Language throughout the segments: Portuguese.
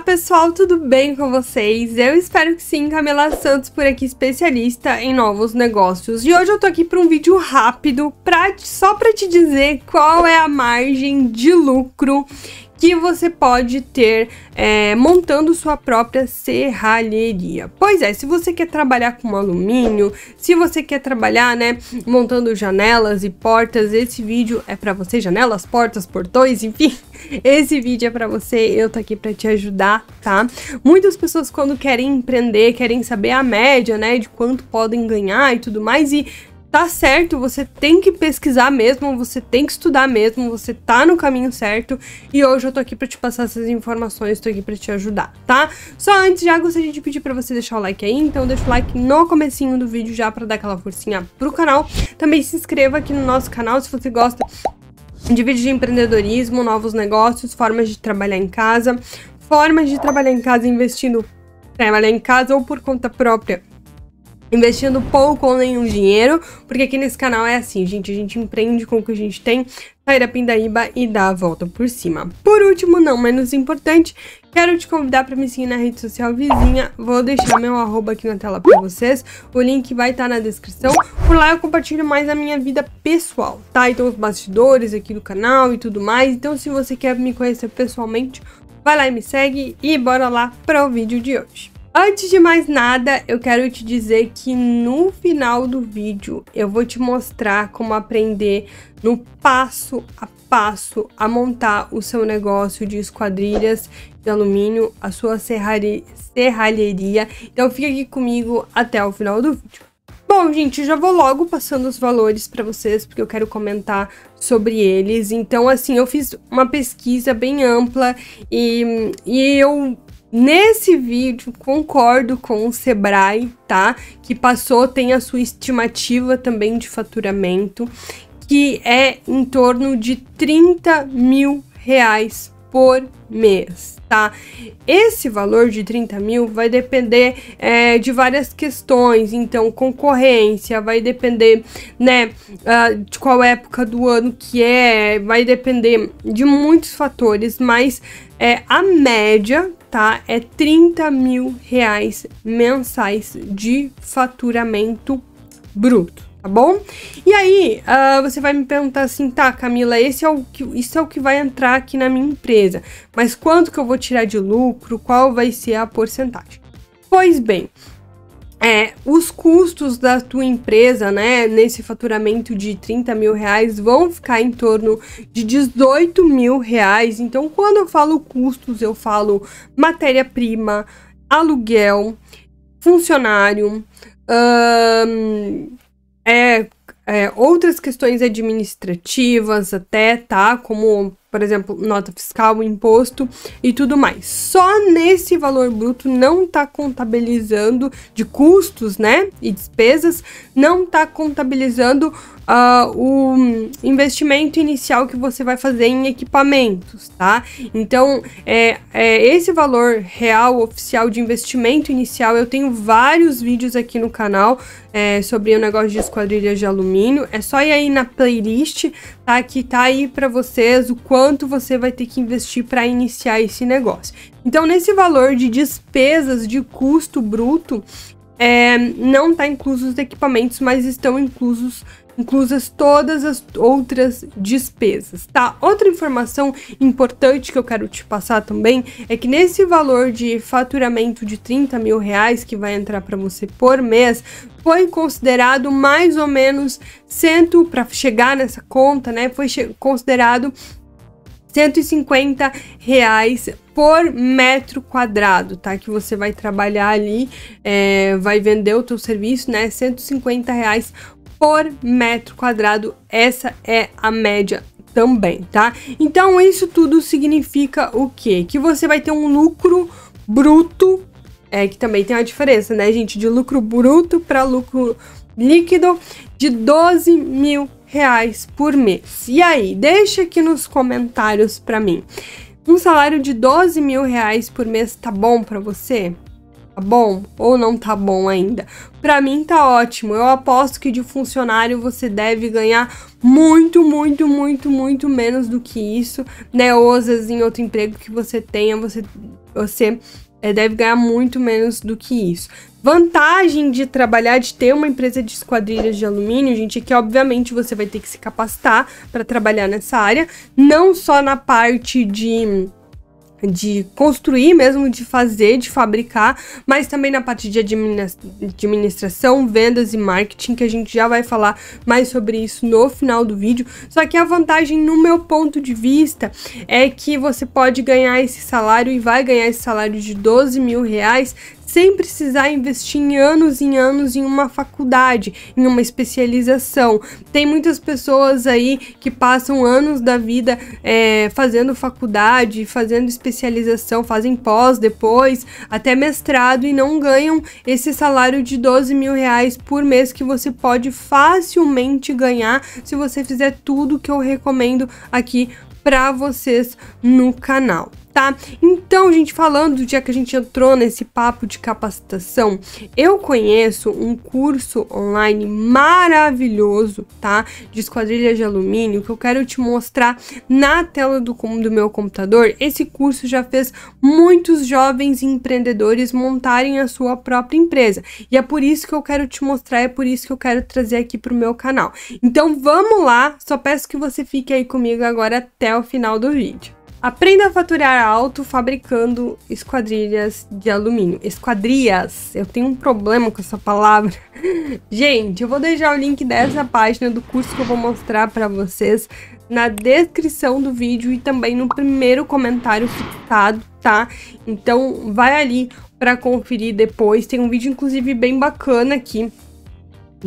Olá pessoal, tudo bem com vocês? Eu espero que sim, Camila Santos por aqui, especialista em novos negócios. E hoje eu tô aqui para um vídeo rápido, pra, só para te dizer qual é a margem de lucro que você pode ter é, montando sua própria serralheria. Pois é, se você quer trabalhar com alumínio, se você quer trabalhar, né, montando janelas e portas, esse vídeo é para você, janelas, portas, portões, enfim, esse vídeo é para você, eu tô aqui para te ajudar, tá? Muitas pessoas quando querem empreender, querem saber a média, né, de quanto podem ganhar e tudo mais e tá certo, você tem que pesquisar mesmo, você tem que estudar mesmo, você tá no caminho certo. E hoje eu tô aqui para te passar essas informações, tô aqui para te ajudar, tá? Só antes já gostaria de pedir para você deixar o like aí, então deixa o like no comecinho do vídeo já para dar aquela forcinha pro canal. Também se inscreva aqui no nosso canal se você gosta de vídeos de empreendedorismo, novos negócios, formas de trabalhar em casa, formas de trabalhar em casa investindo, trabalhar em casa ou por conta própria investindo pouco ou nenhum dinheiro, porque aqui nesse canal é assim, gente, a gente empreende com o que a gente tem, sair da pindaíba e dar a volta por cima. Por último, não menos importante, quero te convidar para me seguir na rede social vizinha, vou deixar meu arroba aqui na tela para vocês, o link vai estar tá na descrição, por lá eu compartilho mais a minha vida pessoal, tá? Então os bastidores aqui do canal e tudo mais, então se você quer me conhecer pessoalmente, vai lá e me segue e bora lá para o vídeo de hoje. Antes de mais nada, eu quero te dizer que no final do vídeo eu vou te mostrar como aprender no passo a passo a montar o seu negócio de esquadrilhas de alumínio, a sua serralheria. Então fica aqui comigo até o final do vídeo. Bom, gente, já vou logo passando os valores para vocês, porque eu quero comentar sobre eles. Então, assim, eu fiz uma pesquisa bem ampla e, e eu Nesse vídeo, concordo com o Sebrae, tá? Que passou, tem a sua estimativa também de faturamento, que é em torno de 30 mil reais por mês, tá? Esse valor de 30 mil vai depender é, de várias questões, então concorrência, vai depender, né, uh, de qual época do ano que é, vai depender de muitos fatores, mas é, a média, tá, é 30 mil reais mensais de faturamento bruto tá bom? E aí, uh, você vai me perguntar assim, tá, Camila, esse é o que, isso é o que vai entrar aqui na minha empresa, mas quanto que eu vou tirar de lucro, qual vai ser a porcentagem? Pois bem, é, os custos da tua empresa, né, nesse faturamento de 30 mil reais, vão ficar em torno de 18 mil reais. Então, quando eu falo custos, eu falo matéria-prima, aluguel, funcionário, hum, é, é, outras questões administrativas até, tá? Como por exemplo, nota fiscal, imposto e tudo mais. Só nesse valor bruto não está contabilizando de custos, né? E despesas, não está contabilizando uh, o investimento inicial que você vai fazer em equipamentos, tá? Então, é, é, esse valor real oficial de investimento inicial, eu tenho vários vídeos aqui no canal é, sobre o negócio de esquadrilhas de alumínio. É só ir aí na playlist, tá? Que tá aí para vocês o quanto quanto você vai ter que investir para iniciar esse negócio. Então, nesse valor de despesas de custo bruto, é, não está inclusos os equipamentos, mas estão inclusos inclusas todas as outras despesas, tá? Outra informação importante que eu quero te passar também é que nesse valor de faturamento de 30 mil reais que vai entrar para você por mês, foi considerado mais ou menos cento para chegar nessa conta, né? Foi considerado 150 reais por metro quadrado, tá? Que você vai trabalhar ali, é, vai vender o teu serviço, né? 150 reais por metro quadrado. Essa é a média também, tá? Então isso tudo significa o quê? Que você vai ter um lucro bruto, é que também tem uma diferença, né, gente? De lucro bruto para lucro líquido de 12 mil reais por mês. E aí, deixa aqui nos comentários para mim. Um salário de 12 mil reais por mês tá bom para você? Tá bom ou não tá bom ainda? Para mim tá ótimo. Eu aposto que de funcionário você deve ganhar muito, muito, muito, muito menos do que isso, né? Ou às vezes em outro emprego que você tenha, você, você é, deve ganhar muito menos do que isso. Vantagem de trabalhar, de ter uma empresa de esquadrilhas de alumínio, gente, é que obviamente você vai ter que se capacitar para trabalhar nessa área, não só na parte de de construir mesmo, de fazer, de fabricar, mas também na parte de administração, vendas e marketing, que a gente já vai falar mais sobre isso no final do vídeo. Só que a vantagem, no meu ponto de vista, é que você pode ganhar esse salário e vai ganhar esse salário de 12 mil reais sem precisar investir em anos e anos em uma faculdade, em uma especialização. Tem muitas pessoas aí que passam anos da vida é, fazendo faculdade, fazendo especialização, fazem pós depois, até mestrado e não ganham esse salário de 12 mil reais por mês que você pode facilmente ganhar se você fizer tudo que eu recomendo aqui para vocês no canal tá? Então, gente, falando do dia que a gente entrou nesse papo de capacitação, eu conheço um curso online maravilhoso, tá? De esquadrilha de alumínio que eu quero te mostrar na tela do, do meu computador. Esse curso já fez muitos jovens empreendedores montarem a sua própria empresa. E é por isso que eu quero te mostrar, é por isso que eu quero trazer aqui pro meu canal. Então, vamos lá, só peço que você fique aí comigo agora até o final do vídeo. Aprenda a faturar alto fabricando esquadrilhas de alumínio. Esquadrias. Eu tenho um problema com essa palavra. Gente, eu vou deixar o link dessa página do curso que eu vou mostrar para vocês na descrição do vídeo e também no primeiro comentário fixado, tá? Então vai ali para conferir depois. Tem um vídeo inclusive bem bacana aqui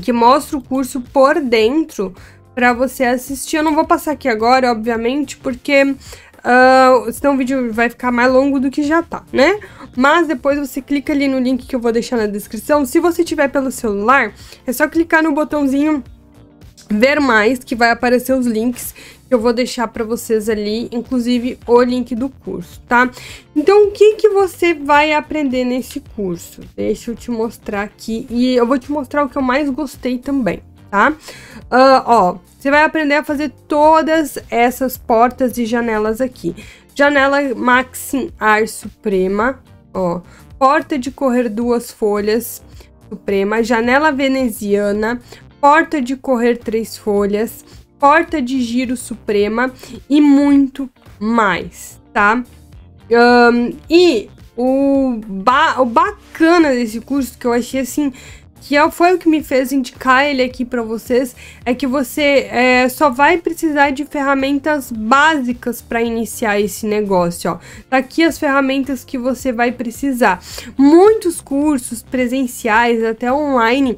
que mostra o curso por dentro para você assistir. Eu não vou passar aqui agora, obviamente, porque Uh, senão o vídeo vai ficar mais longo do que já tá, né? Mas depois você clica ali no link que eu vou deixar na descrição. Se você tiver pelo celular, é só clicar no botãozinho ver mais que vai aparecer os links que eu vou deixar para vocês ali, inclusive o link do curso, tá? Então, o que que você vai aprender nesse curso? Deixa eu te mostrar aqui e eu vou te mostrar o que eu mais gostei também tá? Uh, ó, você vai aprender a fazer todas essas portas e janelas aqui. Janela Maxim Ar Suprema, ó. Porta de correr duas folhas suprema, janela veneziana, porta de correr três folhas, porta de giro suprema e muito mais, tá? Um, e o, ba o bacana desse curso que eu achei assim que é, foi o que me fez indicar ele aqui para vocês, é que você é, só vai precisar de ferramentas básicas para iniciar esse negócio, ó. Tá aqui as ferramentas que você vai precisar. Muitos cursos presenciais, até online,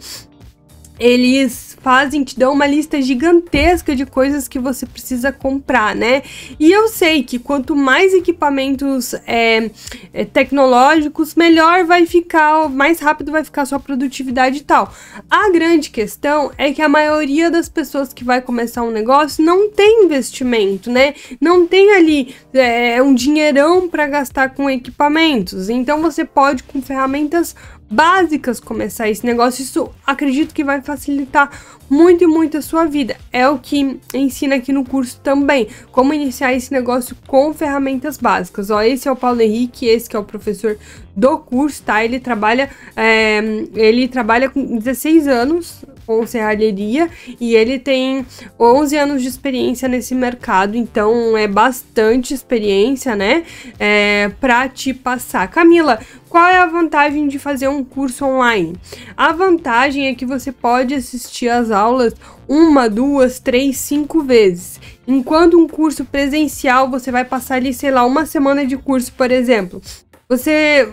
eles fazem, te dão uma lista gigantesca de coisas que você precisa comprar, né? E eu sei que quanto mais equipamentos é, é tecnológicos, melhor vai ficar, mais rápido vai ficar sua produtividade e tal. A grande questão é que a maioria das pessoas que vai começar um negócio não tem investimento, né? Não tem ali é, um dinheirão para gastar com equipamentos. Então você pode com ferramentas básicas começar esse negócio. Isso acredito que vai facilitar muito e muito a sua vida. É o que ensina aqui no curso também, como iniciar esse negócio com ferramentas básicas. Ó, esse é o Paulo Henrique, esse que é o professor do curso, tá? Ele trabalha, é, ele trabalha com 16 anos com serralheria e ele tem 11 anos de experiência nesse mercado, então é bastante experiência, né? É, para te passar. Camila, qual é a vantagem de fazer um curso online? A vantagem é que você pode assistir as aulas uma, duas, três, cinco vezes. Enquanto um curso presencial, você vai passar ali, sei lá, uma semana de curso, por exemplo. Você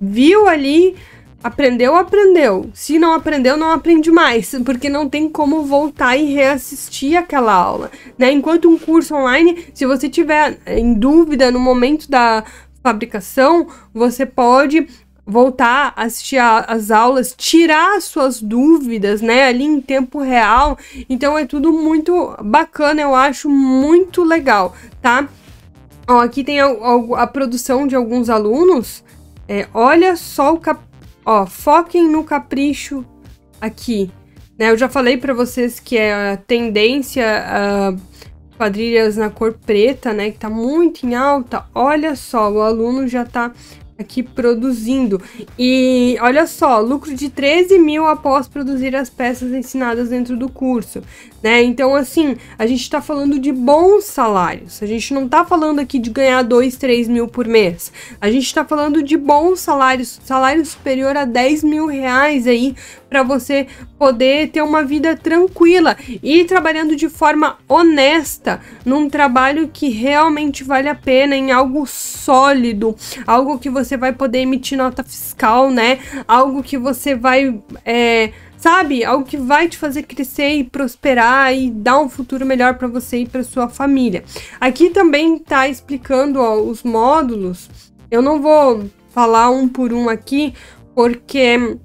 viu ali, aprendeu, aprendeu. Se não aprendeu, não aprende mais, porque não tem como voltar e reassistir aquela aula, né? Enquanto um curso online, se você tiver eh, em dúvida no momento da fabricação, você pode voltar a assistir a, as aulas, tirar suas dúvidas, né, ali em tempo real. Então é tudo muito bacana, eu acho muito legal, tá? Ó, aqui tem a, a, a produção de alguns alunos, é, olha só o cap... ó, foquem no capricho aqui. Né? Eu já falei para vocês que é a tendência a quadrilhas na cor preta, né, que tá muito em alta. Olha só, o aluno já tá aqui produzindo. E olha só, lucro de 13 mil após produzir as peças ensinadas dentro do curso né? Então, assim, a gente está falando de bons salários. A gente não está falando aqui de ganhar 2, 3 mil por mês. A gente está falando de bons salários, salário superior a 10 mil reais aí, para você poder ter uma vida tranquila e trabalhando de forma honesta, num trabalho que realmente vale a pena, em algo sólido, algo que você vai poder emitir nota fiscal, né? Algo que você vai. É, sabe? Algo que vai te fazer crescer e prosperar e dar um futuro melhor para você e para sua família. Aqui também tá explicando ó, os módulos. Eu não vou falar um por um aqui, porque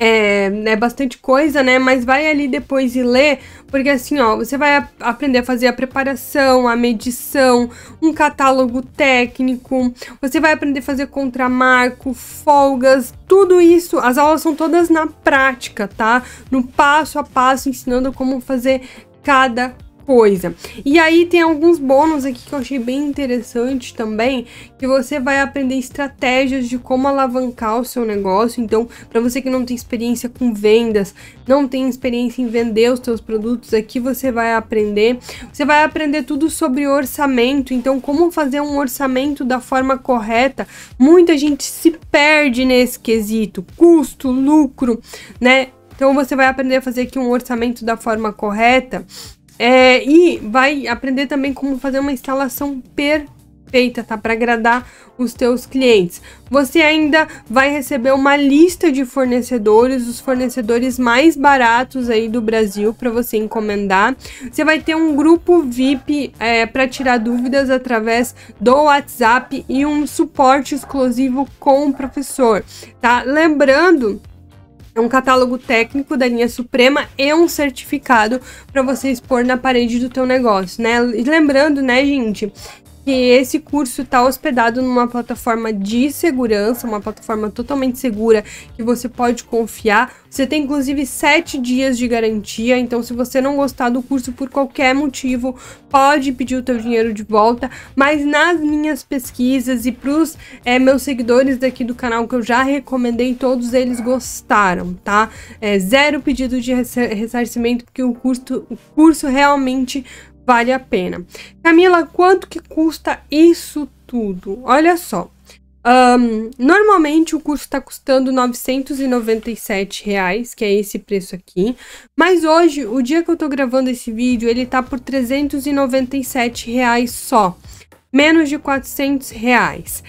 é, é bastante coisa, né? Mas vai ali depois e lê, porque assim, ó, você vai aprender a fazer a preparação, a medição, um catálogo técnico, você vai aprender a fazer contramarco, folgas, tudo isso. As aulas são todas na prática, tá? No passo a passo, ensinando como fazer cada coisa. E aí tem alguns bônus aqui que eu achei bem interessante também, que você vai aprender estratégias de como alavancar o seu negócio. Então, para você que não tem experiência com vendas, não tem experiência em vender os seus produtos, aqui você vai aprender. Você vai aprender tudo sobre orçamento, então como fazer um orçamento da forma correta. Muita gente se perde nesse quesito, custo, lucro, né? Então você vai aprender a fazer aqui um orçamento da forma correta é, e vai aprender também como fazer uma instalação perfeita, tá? Para agradar os teus clientes. Você ainda vai receber uma lista de fornecedores, os fornecedores mais baratos aí do Brasil para você encomendar. Você vai ter um grupo VIP é, para tirar dúvidas através do WhatsApp e um suporte exclusivo com o professor, tá? Lembrando é um catálogo técnico da linha Suprema e um certificado para você expor na parede do teu negócio, né? E lembrando, né, gente, que esse curso está hospedado numa plataforma de segurança, uma plataforma totalmente segura que você pode confiar. Você tem inclusive sete dias de garantia, então se você não gostar do curso por qualquer motivo, pode pedir o teu dinheiro de volta. Mas nas minhas pesquisas e para os é, eh, meus seguidores daqui do canal que eu já recomendei, todos eles gostaram, tá? É, zero pedido de ressarcimento porque o curso, o curso realmente vale a pena. Camila, quanto que custa isso tudo? Olha só. Um, normalmente o curso está custando 997 reais, que é esse preço aqui. Mas hoje, o dia que eu estou gravando esse vídeo, ele tá por 397 reais só, menos de 400 reais.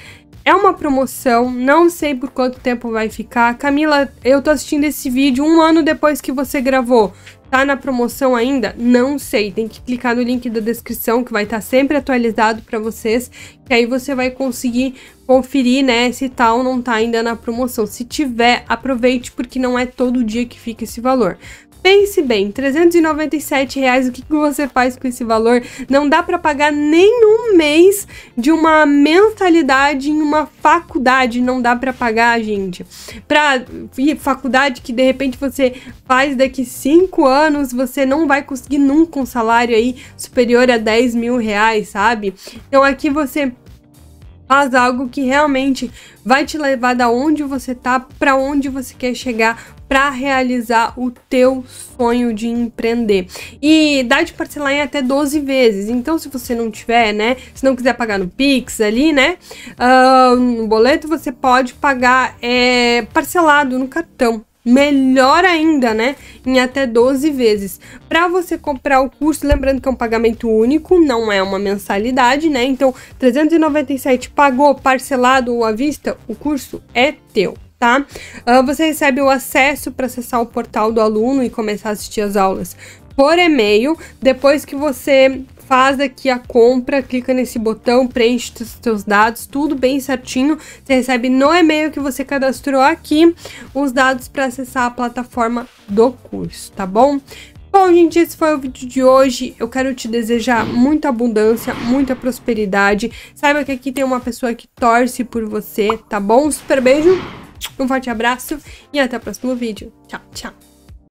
É uma promoção, não sei por quanto tempo vai ficar. Camila, eu tô assistindo esse vídeo um ano depois que você gravou. Tá na promoção ainda? Não sei. Tem que clicar no link da descrição que vai estar tá sempre atualizado para vocês, que aí você vai conseguir conferir, né, se tal tá não tá ainda na promoção. Se tiver, aproveite porque não é todo dia que fica esse valor. Pense bem, 397 reais, o que, que você faz com esse valor? Não dá para pagar nenhum mês de uma mentalidade em uma faculdade, não dá para pagar, gente. Para faculdade que de repente você faz daqui cinco anos, você não vai conseguir nunca um salário aí superior a 10 mil reais, sabe? Então aqui você faz algo que realmente vai te levar da onde você tá para onde você quer chegar para realizar o teu sonho de empreender. E dá de parcelar em até 12 vezes. Então, se você não tiver, né? Se não quiser pagar no Pix ali, né? Uh, no boleto, você pode pagar é, parcelado no cartão. Melhor ainda, né? Em até 12 vezes. Para você comprar o curso, lembrando que é um pagamento único, não é uma mensalidade, né? Então, 397 pagou parcelado ou à vista, o curso é teu tá? Uh, você recebe o acesso para acessar o portal do aluno e começar a assistir as aulas por e-mail. Depois que você faz aqui a compra, clica nesse botão, preenche os seus dados, tudo bem certinho. Você recebe no e-mail que você cadastrou aqui os dados para acessar a plataforma do curso, tá bom? Bom, gente, esse foi o vídeo de hoje. Eu quero te desejar muita abundância, muita prosperidade. Saiba que aqui tem uma pessoa que torce por você, tá bom? Super beijo! Um forte abraço e até o próximo vídeo. Tchau, tchau.